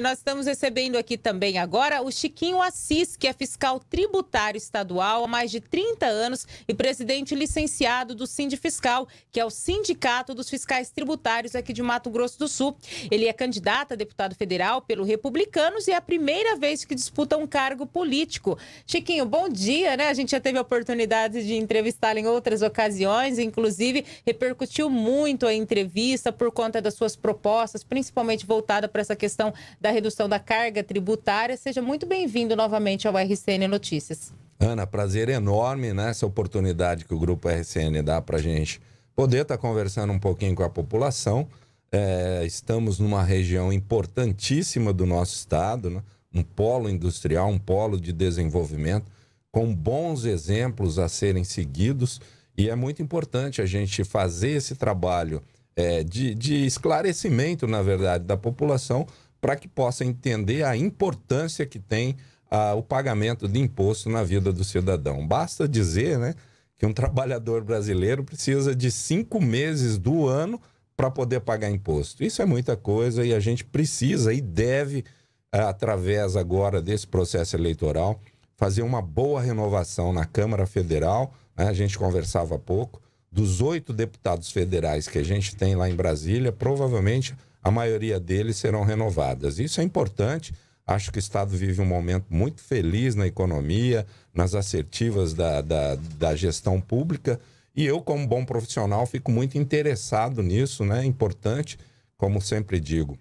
Nós estamos recebendo aqui também agora o Chiquinho Assis, que é fiscal tributário estadual há mais de 30 anos e presidente licenciado do Sindifiscal, que é o Sindicato dos Fiscais Tributários aqui de Mato Grosso do Sul. Ele é candidato a deputado federal pelo Republicanos e é a primeira vez que disputa um cargo político. Chiquinho, bom dia, né? A gente já teve a oportunidade de entrevistá-lo em outras ocasiões, inclusive repercutiu muito a entrevista por conta das suas propostas, principalmente voltada para essa questão da redução da carga tributária. Seja muito bem-vindo novamente ao RCN Notícias. Ana, prazer enorme nessa né, oportunidade que o Grupo RCN dá para a gente poder estar tá conversando um pouquinho com a população. É, estamos numa região importantíssima do nosso estado, né? um polo industrial, um polo de desenvolvimento, com bons exemplos a serem seguidos. E é muito importante a gente fazer esse trabalho é, de, de esclarecimento, na verdade, da população para que possa entender a importância que tem ah, o pagamento de imposto na vida do cidadão. Basta dizer né, que um trabalhador brasileiro precisa de cinco meses do ano para poder pagar imposto. Isso é muita coisa e a gente precisa e deve, ah, através agora desse processo eleitoral, fazer uma boa renovação na Câmara Federal. Né? A gente conversava há pouco, dos oito deputados federais que a gente tem lá em Brasília, provavelmente a maioria deles serão renovadas. Isso é importante. Acho que o Estado vive um momento muito feliz na economia, nas assertivas da, da, da gestão pública. E eu, como bom profissional, fico muito interessado nisso, né? É importante, como sempre digo,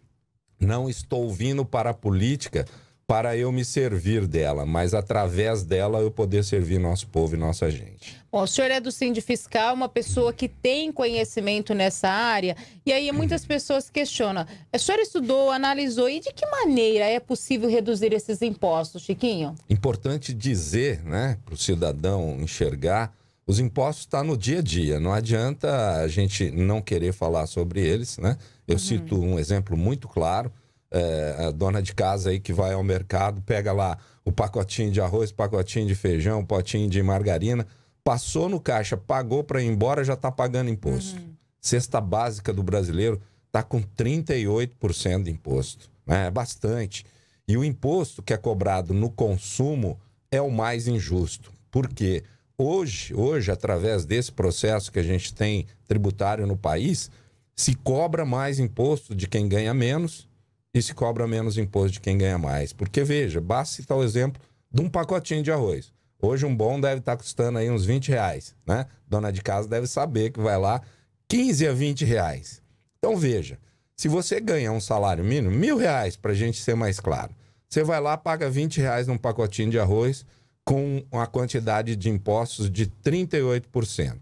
não estou vindo para a política para eu me servir dela, mas através dela eu poder servir nosso povo e nossa gente. Bom, o senhor é do Sind Fiscal, uma pessoa que tem conhecimento nessa área, e aí uhum. muitas pessoas questionam: o senhor estudou, analisou, e de que maneira é possível reduzir esses impostos, Chiquinho? Importante dizer, né, para o cidadão enxergar, os impostos estão tá no dia a dia, não adianta a gente não querer falar sobre eles, né? Eu uhum. cito um exemplo muito claro é, a dona de casa aí que vai ao mercado, pega lá o pacotinho de arroz, pacotinho de feijão, potinho de margarina, passou no caixa, pagou para ir embora, já está pagando imposto. Uhum. Cesta básica do brasileiro está com 38% de imposto. Né? É bastante. E o imposto que é cobrado no consumo é o mais injusto. Por quê? Hoje, hoje, através desse processo que a gente tem tributário no país, se cobra mais imposto de quem ganha menos e se cobra menos imposto de quem ganha mais. Porque, veja, basta citar o exemplo de um pacotinho de arroz. Hoje um bom deve estar tá custando aí uns 20 reais, né? Dona de casa deve saber que vai lá 15 a 20 reais. Então, veja, se você ganha um salário mínimo, mil reais, para a gente ser mais claro, você vai lá, paga 20 reais num pacotinho de arroz com uma quantidade de impostos de 38%.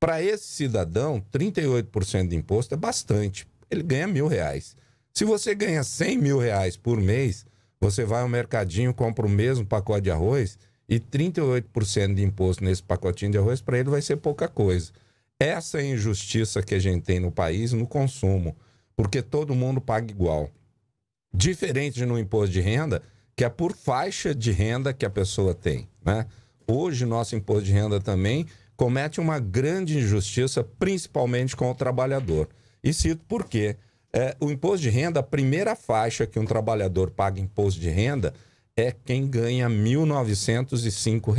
Para esse cidadão, 38% de imposto é bastante. Ele ganha mil reais. Se você ganha 100 mil reais por mês, você vai ao mercadinho, compra o mesmo pacote de arroz e 38% de imposto nesse pacotinho de arroz, para ele vai ser pouca coisa. Essa é injustiça que a gente tem no país no consumo, porque todo mundo paga igual. Diferente no imposto de renda, que é por faixa de renda que a pessoa tem. Né? Hoje, nosso imposto de renda também comete uma grande injustiça, principalmente com o trabalhador. E cito por quê? É, o imposto de renda, a primeira faixa que um trabalhador paga imposto de renda é quem ganha R$ 1.905.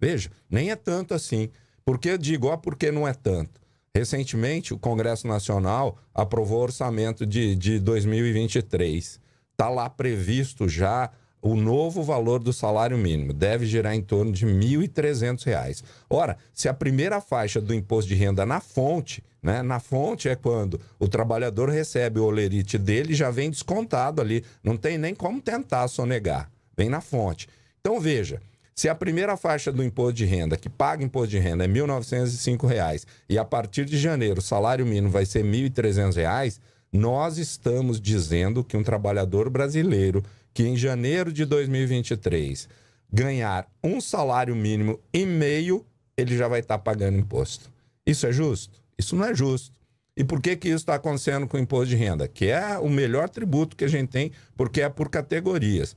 Veja, nem é tanto assim. porque eu digo, ó, porque não é tanto? Recentemente, o Congresso Nacional aprovou o orçamento de, de 2023. Está lá previsto já o novo valor do salário mínimo deve girar em torno de R$ 1.300. Ora, se a primeira faixa do imposto de renda na fonte, né, na fonte é quando o trabalhador recebe o olerite dele já vem descontado ali, não tem nem como tentar sonegar, vem na fonte. Então veja, se a primeira faixa do imposto de renda, que paga imposto de renda, é R$ 1.905 e a partir de janeiro o salário mínimo vai ser R$ 1.300, nós estamos dizendo que um trabalhador brasileiro que em janeiro de 2023 ganhar um salário mínimo e meio, ele já vai estar tá pagando imposto. Isso é justo? Isso não é justo. E por que, que isso está acontecendo com o imposto de renda? Que é o melhor tributo que a gente tem, porque é por categorias.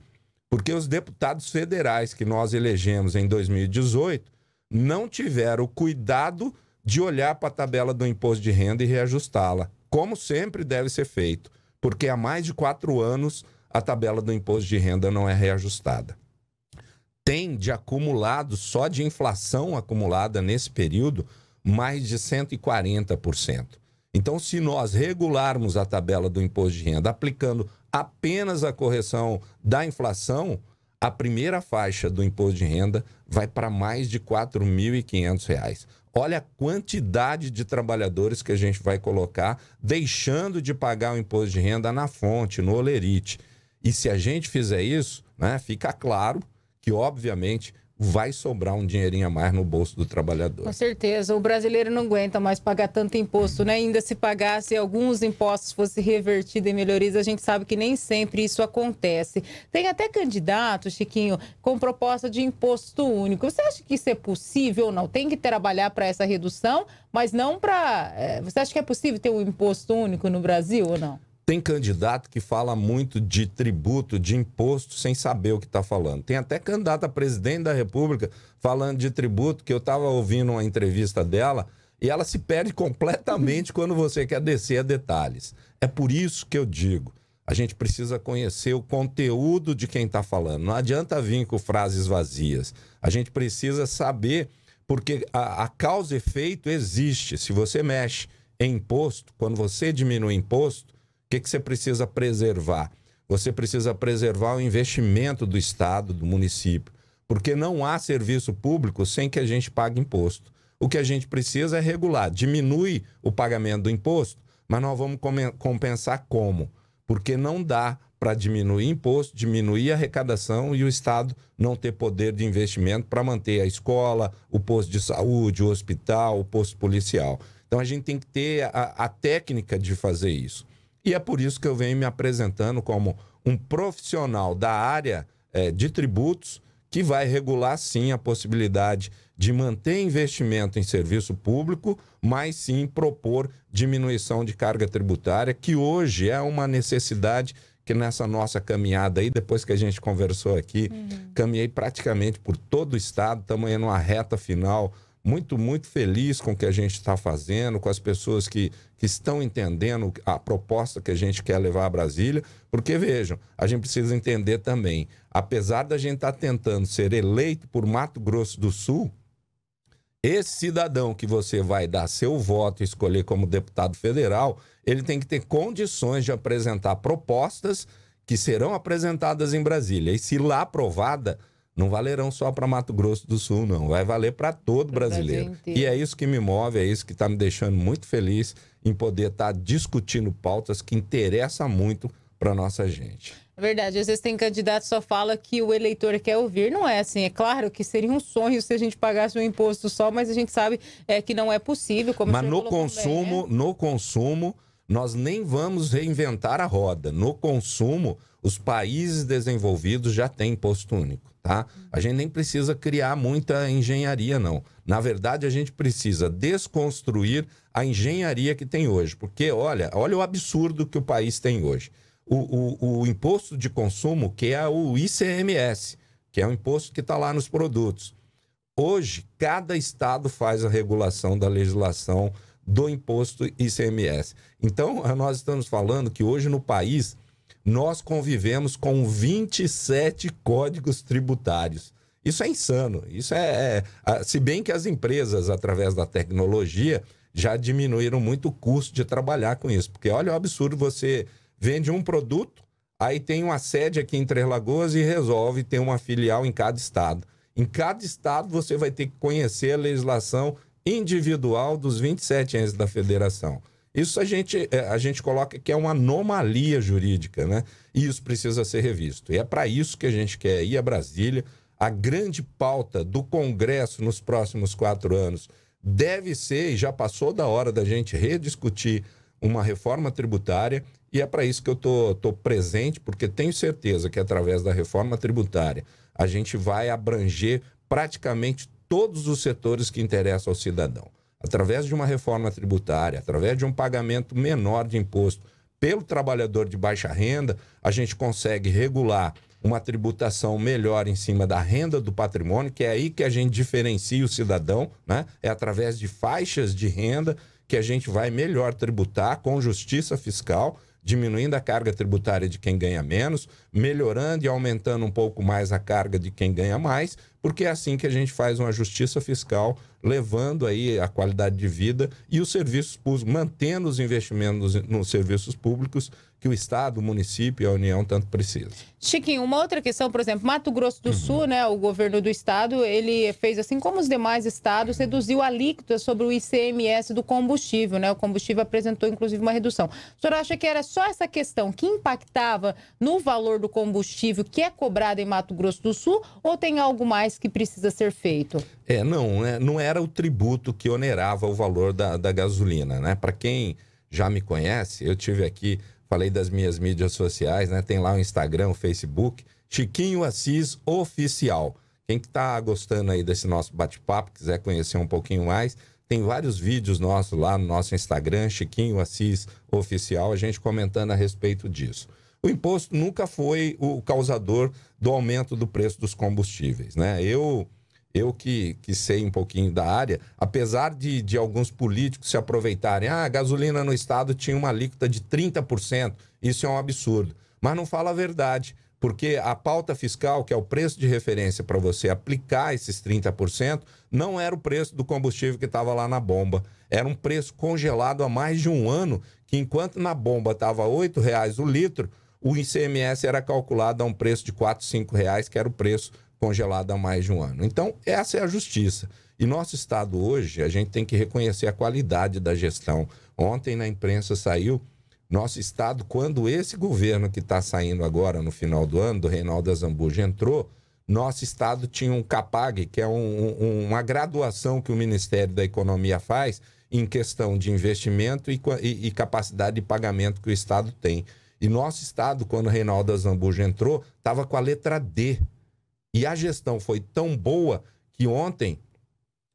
Porque os deputados federais que nós elegemos em 2018 não tiveram o cuidado de olhar para a tabela do imposto de renda e reajustá-la, como sempre deve ser feito, porque há mais de quatro anos a tabela do imposto de renda não é reajustada. Tem de acumulado, só de inflação acumulada nesse período, mais de 140%. Então, se nós regularmos a tabela do imposto de renda aplicando apenas a correção da inflação, a primeira faixa do imposto de renda vai para mais de R$ 4.500. Olha a quantidade de trabalhadores que a gente vai colocar deixando de pagar o imposto de renda na fonte, no olerite. E se a gente fizer isso, né, fica claro que, obviamente, vai sobrar um dinheirinho a mais no bolso do trabalhador. Com certeza. O brasileiro não aguenta mais pagar tanto imposto, né? Ainda se pagasse alguns impostos fosse revertido em melhorias, a gente sabe que nem sempre isso acontece. Tem até candidato, Chiquinho, com proposta de imposto único. Você acha que isso é possível ou não? Tem que trabalhar para essa redução, mas não para... Eh, você acha que é possível ter um imposto único no Brasil ou não? Tem candidato que fala muito de tributo, de imposto, sem saber o que está falando. Tem até candidato a presidente da República falando de tributo, que eu estava ouvindo uma entrevista dela, e ela se perde completamente quando você quer descer a detalhes. É por isso que eu digo. A gente precisa conhecer o conteúdo de quem está falando. Não adianta vir com frases vazias. A gente precisa saber, porque a, a causa e efeito existe. Se você mexe em imposto, quando você diminui imposto, que, que você precisa preservar? Você precisa preservar o investimento do Estado, do município, porque não há serviço público sem que a gente pague imposto. O que a gente precisa é regular, diminui o pagamento do imposto, mas nós vamos compensar como? Porque não dá para diminuir imposto, diminuir arrecadação e o Estado não ter poder de investimento para manter a escola, o posto de saúde, o hospital, o posto policial. Então a gente tem que ter a, a técnica de fazer isso. E é por isso que eu venho me apresentando como um profissional da área é, de tributos que vai regular sim a possibilidade de manter investimento em serviço público, mas sim propor diminuição de carga tributária, que hoje é uma necessidade que nessa nossa caminhada aí, depois que a gente conversou aqui, uhum. caminhei praticamente por todo o estado, estamos aí numa reta final muito, muito feliz com o que a gente está fazendo, com as pessoas que, que estão entendendo a proposta que a gente quer levar a Brasília, porque vejam, a gente precisa entender também, apesar da gente estar tá tentando ser eleito por Mato Grosso do Sul, esse cidadão que você vai dar seu voto e escolher como deputado federal, ele tem que ter condições de apresentar propostas que serão apresentadas em Brasília. E se lá aprovada, não valerão só para Mato Grosso do Sul, não. Vai valer para todo pra brasileiro. e é isso que me move, é isso que está me deixando muito feliz em poder estar tá discutindo pautas que interessam muito para nossa gente. É verdade, às vezes tem candidato que só fala que o eleitor quer ouvir, não é assim. É claro que seria um sonho se a gente pagasse um imposto só, mas a gente sabe é, que não é possível. Como mas no consumo, bem, né? no consumo, nós nem vamos reinventar a roda. No consumo, os países desenvolvidos já têm imposto único, tá? A gente nem precisa criar muita engenharia, não. Na verdade, a gente precisa desconstruir a engenharia que tem hoje, porque olha, olha o absurdo que o país tem hoje. O, o, o imposto de consumo, que é o ICMS, que é o imposto que está lá nos produtos. Hoje, cada estado faz a regulação da legislação do imposto ICMS. Então, nós estamos falando que hoje no país nós convivemos com 27 códigos tributários. Isso é insano. Isso é, é, se bem que as empresas através da tecnologia já diminuíram muito o custo de trabalhar com isso, porque olha o absurdo você vende um produto, aí tem uma sede aqui em Três Lagoas e resolve ter uma filial em cada estado. Em cada estado você vai ter que conhecer a legislação individual dos 27 entes da federação. Isso a gente, é, a gente coloca que é uma anomalia jurídica, né? E isso precisa ser revisto. E é para isso que a gente quer ir a Brasília. A grande pauta do Congresso nos próximos quatro anos deve ser, e já passou da hora da gente rediscutir uma reforma tributária, e é para isso que eu estou tô, tô presente, porque tenho certeza que através da reforma tributária a gente vai abranger praticamente todos os setores que interessam ao cidadão. Através de uma reforma tributária, através de um pagamento menor de imposto pelo trabalhador de baixa renda, a gente consegue regular uma tributação melhor em cima da renda do patrimônio, que é aí que a gente diferencia o cidadão, né? É através de faixas de renda que a gente vai melhor tributar com justiça fiscal diminuindo a carga tributária de quem ganha menos, melhorando e aumentando um pouco mais a carga de quem ganha mais, porque é assim que a gente faz uma justiça fiscal, levando aí a qualidade de vida e os serviços públicos, mantendo os investimentos nos, nos serviços públicos que o Estado, o município e a União tanto precisam. Chiquinho, uma outra questão, por exemplo, Mato Grosso do uhum. Sul, né, o governo do estado, ele fez assim como os demais estados, reduziu a alíquota sobre o ICMS do combustível, né? O combustível apresentou inclusive uma redução. O senhor acha que era só essa questão que impactava no valor do combustível que é cobrado em Mato Grosso do Sul ou tem algo mais que precisa ser feito? É, não, né? não era o tributo que onerava o valor da, da gasolina, né? Para quem já me conhece, eu tive aqui Falei das minhas mídias sociais, né? Tem lá o Instagram, o Facebook, Chiquinho Assis Oficial. Quem que tá gostando aí desse nosso bate-papo, quiser conhecer um pouquinho mais, tem vários vídeos nossos lá no nosso Instagram, Chiquinho Assis Oficial, a gente comentando a respeito disso. O imposto nunca foi o causador do aumento do preço dos combustíveis, né? Eu eu que, que sei um pouquinho da área, apesar de, de alguns políticos se aproveitarem, ah, a gasolina no estado tinha uma alíquota de 30%, isso é um absurdo. Mas não fala a verdade, porque a pauta fiscal, que é o preço de referência para você aplicar esses 30%, não era o preço do combustível que estava lá na bomba. Era um preço congelado há mais de um ano, que enquanto na bomba estava R$ reais o litro, o ICMS era calculado a um preço de R$ reais, que era o preço congelada há mais de um ano. Então, essa é a justiça. E nosso Estado hoje, a gente tem que reconhecer a qualidade da gestão. Ontem na imprensa saiu nosso Estado, quando esse governo que está saindo agora no final do ano, do Reinaldo Azambuja, entrou, nosso Estado tinha um CAPAG, que é um, um, uma graduação que o Ministério da Economia faz em questão de investimento e, e, e capacidade de pagamento que o Estado tem. E nosso Estado, quando o Reinaldo Azambuja entrou, estava com a letra D e a gestão foi tão boa que ontem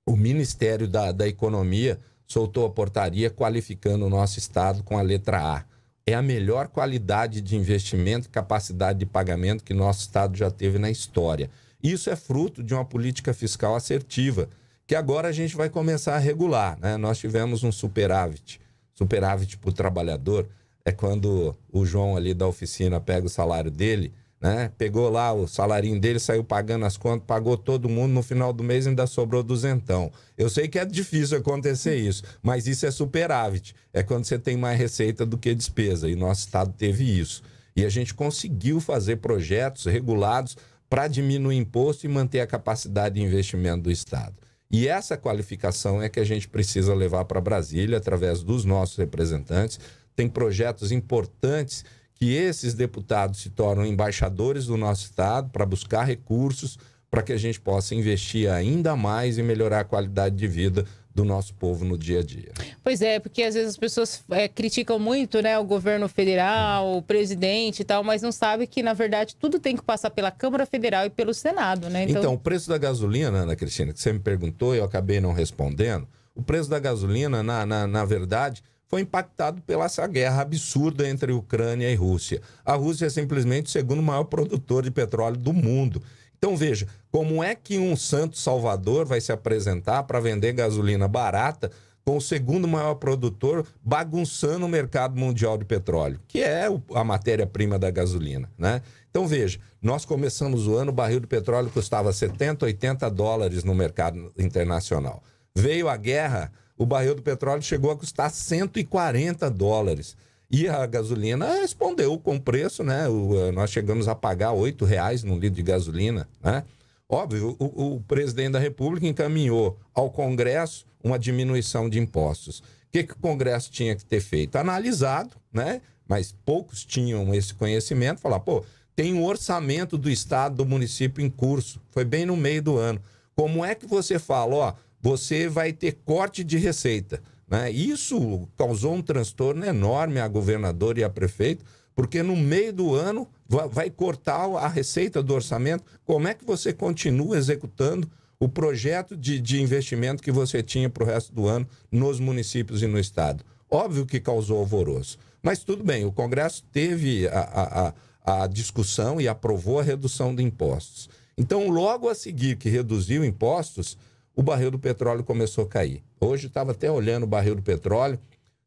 o Ministério da, da Economia soltou a portaria qualificando o nosso Estado com a letra A. É a melhor qualidade de investimento e capacidade de pagamento que nosso Estado já teve na história. Isso é fruto de uma política fiscal assertiva, que agora a gente vai começar a regular. Né? Nós tivemos um superávit. Superávit para o trabalhador é quando o João ali da oficina pega o salário dele né? Pegou lá o salarinho dele, saiu pagando as contas, pagou todo mundo, no final do mês ainda sobrou duzentão. Eu sei que é difícil acontecer isso, mas isso é superávit. É quando você tem mais receita do que despesa, e nosso estado teve isso. E a gente conseguiu fazer projetos regulados para diminuir imposto e manter a capacidade de investimento do Estado. E essa qualificação é que a gente precisa levar para Brasília através dos nossos representantes. Tem projetos importantes que esses deputados se tornam embaixadores do nosso Estado para buscar recursos para que a gente possa investir ainda mais e melhorar a qualidade de vida do nosso povo no dia a dia. Pois é, porque às vezes as pessoas é, criticam muito né, o governo federal, o presidente e tal, mas não sabe que, na verdade, tudo tem que passar pela Câmara Federal e pelo Senado, né? Então, então o preço da gasolina, Ana Cristina, que você me perguntou e eu acabei não respondendo, o preço da gasolina, na, na, na verdade, foi impactado pela essa guerra absurda entre Ucrânia e Rússia. A Rússia é simplesmente o segundo maior produtor de petróleo do mundo. Então veja, como é que um santo salvador vai se apresentar para vender gasolina barata com o segundo maior produtor bagunçando o mercado mundial de petróleo, que é a matéria-prima da gasolina, né? Então veja, nós começamos o ano, o barril de petróleo custava 70, 80 dólares no mercado internacional. Veio a guerra, o barril do petróleo chegou a custar 140 dólares. E a gasolina respondeu com o preço, né? O, eh, nós chegamos a pagar R$ reais no litro de gasolina, né? Óbvio, o, o, presidente da República encaminhou ao Congresso uma diminuição de impostos. O que, que o Congresso tinha que ter feito? Analisado, né? Mas poucos tinham esse conhecimento. Falar, pô, tem um orçamento do Estado, do município em curso. Foi bem no meio do ano. Como é que você fala, ó você vai ter corte de receita. Né? Isso causou um transtorno enorme a governador e a prefeito, porque no meio do ano vai cortar a receita do orçamento. Como é que você continua executando o projeto de, de investimento que você tinha para o resto do ano nos municípios e no estado? Óbvio que causou alvoroço. Mas tudo bem, o Congresso teve a, a, a discussão e aprovou a redução de impostos. Então, logo a seguir que reduziu impostos, o barril do petróleo começou a cair. Hoje estava até olhando o barril do petróleo,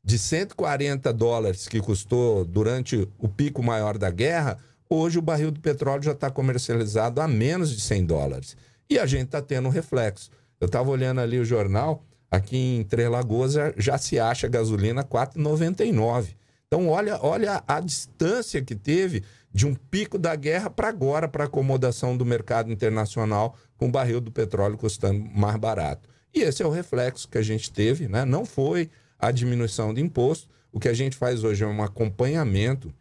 de 140 dólares que custou durante o pico maior da guerra, hoje o barril do petróleo já está comercializado a menos de 100 dólares. E a gente está tendo um reflexo. Eu estava olhando ali o jornal, aqui em Três Lagoas já se acha gasolina 4,99. Então, olha, olha a distância que teve de um pico da guerra para agora, para acomodação do mercado internacional, com o barril do petróleo custando mais barato. E esse é o reflexo que a gente teve, né? não foi a diminuição de imposto. O que a gente faz hoje é um acompanhamento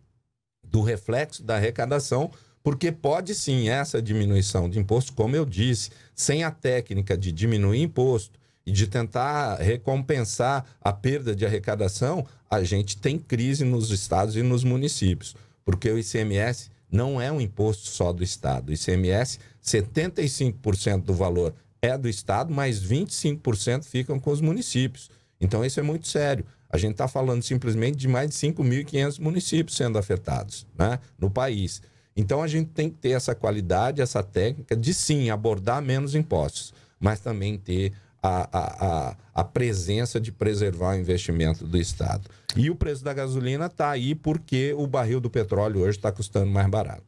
do reflexo da arrecadação, porque pode sim essa diminuição de imposto, como eu disse, sem a técnica de diminuir imposto e de tentar recompensar a perda de arrecadação, a gente tem crise nos estados e nos municípios porque o ICMS não é um imposto só do Estado. O ICMS, 75% do valor é do Estado, mas 25% ficam com os municípios. Então, isso é muito sério. A gente está falando simplesmente de mais de 5.500 municípios sendo afetados né, no país. Então, a gente tem que ter essa qualidade, essa técnica de sim abordar menos impostos, mas também ter a, a, a, presença de preservar o investimento do Estado. E o preço da gasolina está aí porque o barril do petróleo hoje está custando mais barato.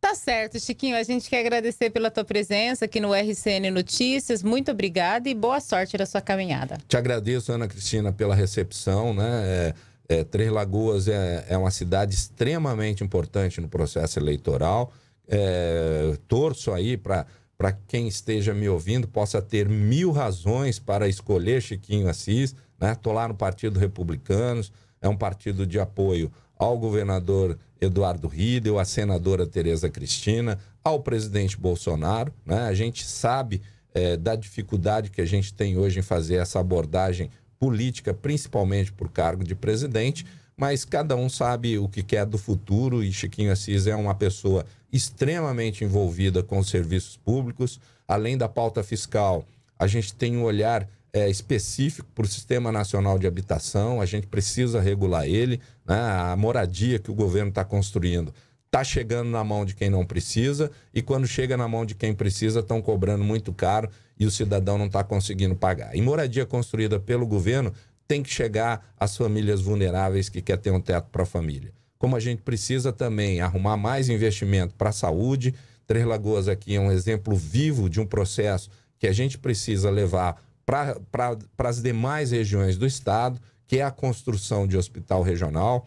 Tá certo, Chiquinho. A gente quer agradecer pela tua presença aqui no RCN Notícias. Muito obrigada e boa sorte na sua caminhada. Te agradeço, Ana Cristina, pela recepção, né? É, é, Três Lagoas é, é uma cidade extremamente importante no processo eleitoral. É, torço aí para para quem esteja me ouvindo, possa ter mil razões para escolher Chiquinho Assis. Estou né? lá no Partido Republicanos, é um partido de apoio ao governador Eduardo Ridel, à senadora Tereza Cristina, ao presidente Bolsonaro. Né? A gente sabe é, da dificuldade que a gente tem hoje em fazer essa abordagem política, principalmente por cargo de presidente mas cada um sabe o que quer do futuro e Chiquinho Assis é uma pessoa extremamente envolvida com os serviços públicos. Além da pauta fiscal, a gente tem um olhar é, específico para o Sistema Nacional de Habitação, a gente precisa regular ele. Né? A moradia que o governo está construindo está chegando na mão de quem não precisa, e quando chega na mão de quem precisa, estão cobrando muito caro e o cidadão não está conseguindo pagar. E moradia construída pelo governo tem que chegar às famílias vulneráveis que quer ter um teto para a família. Como a gente precisa também arrumar mais investimento para a saúde, Três Lagoas aqui é um exemplo vivo de um processo que a gente precisa levar para as demais regiões do estado, que é a construção de hospital regional.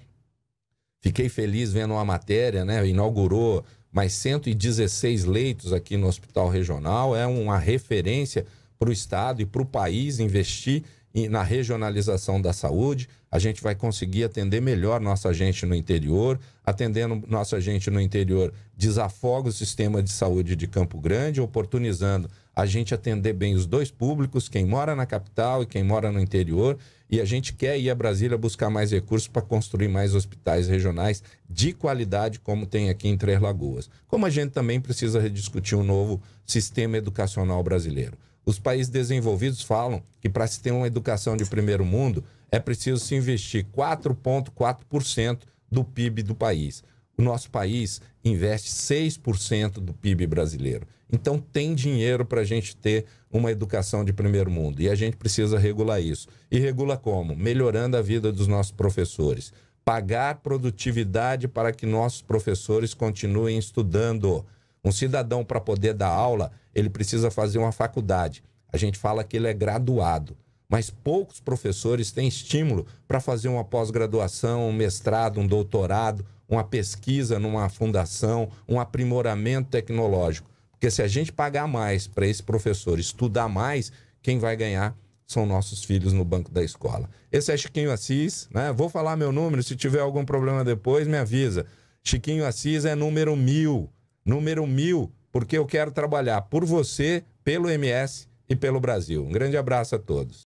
Fiquei feliz vendo uma matéria, né? Inaugurou mais 116 leitos aqui no hospital regional. É uma referência para o estado e para o país investir na regionalização da saúde, a gente vai conseguir atender melhor nossa gente no interior, atendendo nossa gente no interior, desafoga o sistema de saúde de Campo Grande, oportunizando a gente atender bem os dois públicos, quem mora na capital e quem mora no interior, e a gente quer ir a Brasília buscar mais recursos para construir mais hospitais regionais de qualidade, como tem aqui em Três Lagoas. Como a gente também precisa rediscutir o um novo sistema educacional brasileiro. Os países desenvolvidos falam que para se ter uma educação de primeiro mundo é preciso se investir 4,4% do PIB do país. O nosso país investe 6% do PIB brasileiro. Então tem dinheiro para a gente ter uma educação de primeiro mundo e a gente precisa regular isso. E regula como? Melhorando a vida dos nossos professores. Pagar produtividade para que nossos professores continuem estudando. Um cidadão, para poder dar aula, ele precisa fazer uma faculdade. A gente fala que ele é graduado, mas poucos professores têm estímulo para fazer uma pós-graduação, um mestrado, um doutorado, uma pesquisa numa fundação, um aprimoramento tecnológico. Porque se a gente pagar mais para esse professor estudar mais, quem vai ganhar são nossos filhos no banco da escola. Esse é Chiquinho Assis, né? Vou falar meu número, se tiver algum problema depois, me avisa. Chiquinho Assis é número mil número mil, porque eu quero trabalhar por você, pelo MS e pelo Brasil. Um grande abraço a todos.